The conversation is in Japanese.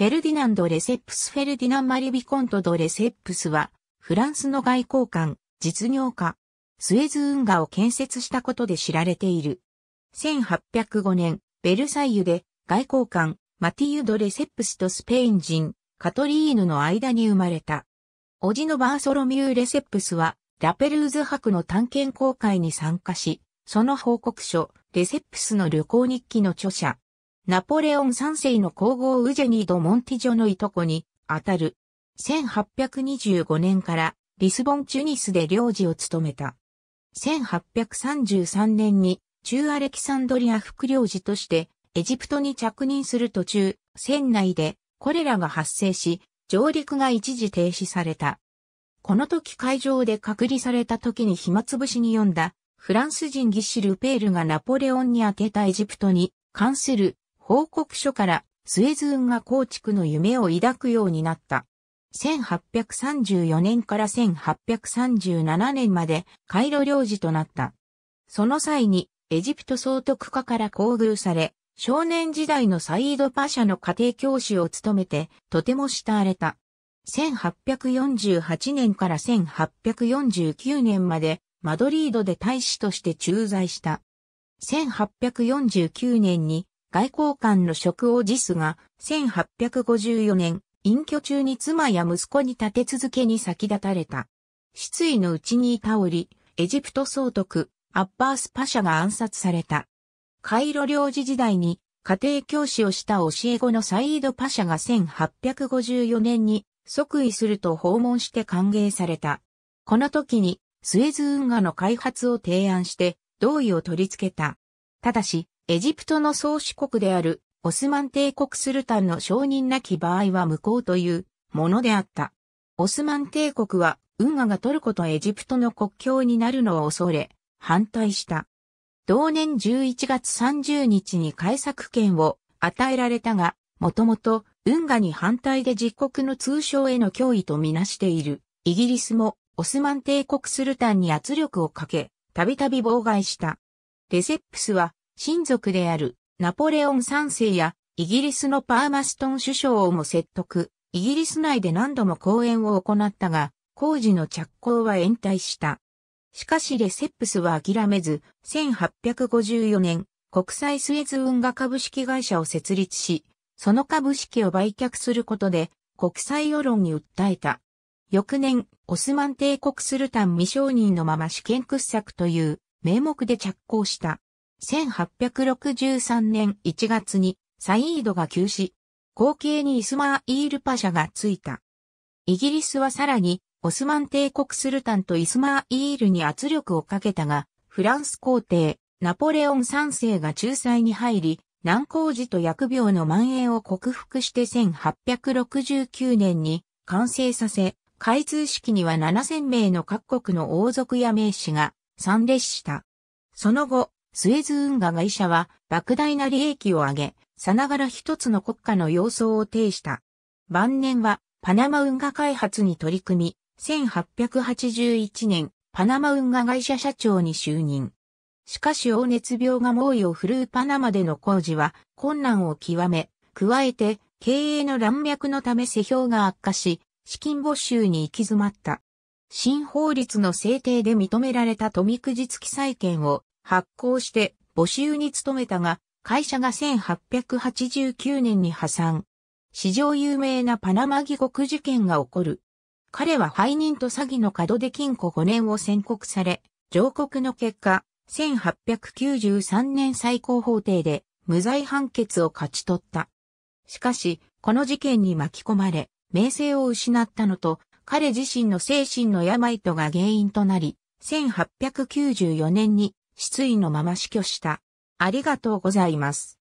フェルディナンド・レセップス・フェルディナンマリ・ビコント・ド・レセップスは、フランスの外交官、実業家、スエズ運河を建設したことで知られている。1805年、ベルサイユで外交官、マティユ・ド・レセップスとスペイン人、カトリーヌの間に生まれた。おじのバーソロミュー・レセップスは、ラペルーズ博の探検公開に参加し、その報告書、レセップスの旅行日記の著者、ナポレオン三世の皇后ウジェニード・モンティジョのいとこに、あたる。1825年からリスボン・チュニスで領事を務めた。1833年に中アレキサンドリア副領事としてエジプトに着任する途中、船内でコレラが発生し、上陸が一時停止された。この時会場で隔離された時に暇つぶしに読んだフランス人シュ・ルペールがナポレオンに宛てたエジプトに関する報告書からスエズ運河構築の夢を抱くようになった。1834年から1837年までカイロ領事となった。その際にエジプト総督家から厚遇され、少年時代のサイードパシャの家庭教師を務めて、とても慕われた。1848年から1849年まで、マドリードで大使として駐在した。1849年に外交官の職を辞すが、1854年、隠居中に妻や息子に立て続けに先立たれた。失意のうちにいたエジプト総督、アッバースパシャが暗殺された。カイロ領事時代に家庭教師をした教え子のサイードパシャが1854年に即位すると訪問して歓迎された。この時にスエズ運河の開発を提案して同意を取り付けた。ただし、エジプトの宗主国であるオスマン帝国スルタンの承認なき場合は無効というものであった。オスマン帝国は運河がトルコとエジプトの国境になるのを恐れ、反対した。同年11月30日に改作権を与えられたが、もともと運河に反対で自国の通称への脅威とみなしている。イギリスもオスマン帝国スルタンに圧力をかけ、たびたび妨害した。レセップスは親族であるナポレオン3世やイギリスのパーマストン首相をも説得、イギリス内で何度も講演を行ったが、工事の着工は延滞した。しかしレセップスは諦めず、1854年、国際スエズ運河株式会社を設立し、その株式を売却することで、国際世論に訴えた。翌年、オスマン帝国スルタン未承認のまま試験掘削という名目で着工した。1863年1月にサイードが急死、後継にイスマーイールパシャがついた。イギリスはさらにオスマン帝国スルタンとイスマーイールに圧力をかけたが、フランス皇帝、ナポレオン3世が仲裁に入り、難工事と薬病の蔓延を克服して1869年に完成させ、開通式には7000名の各国の王族や名士が参列した。その後、スエズ運河会社は莫大な利益を上げ、さながら一つの国家の様相を呈した。晩年はパナマ運河開発に取り組み、1881年、パナマ運河会社社長に就任。しかし黄熱病が猛威を振るうパナマでの工事は困難を極め、加えて経営の乱脈のため世評が悪化し、資金募集に行き詰まった。新法律の制定で認められた富くじ付き債権を発行して募集に努めたが、会社が1889年に破産。史上有名なパナマ疑国事件が起こる。彼は背任と詐欺の門で禁錮5年を宣告され、上告の結果、1893年最高法廷で無罪判決を勝ち取った。しかし、この事件に巻き込まれ、名声を失ったのと、彼自身の精神の病とが原因となり、1894年に失意のまま死去した。ありがとうございます。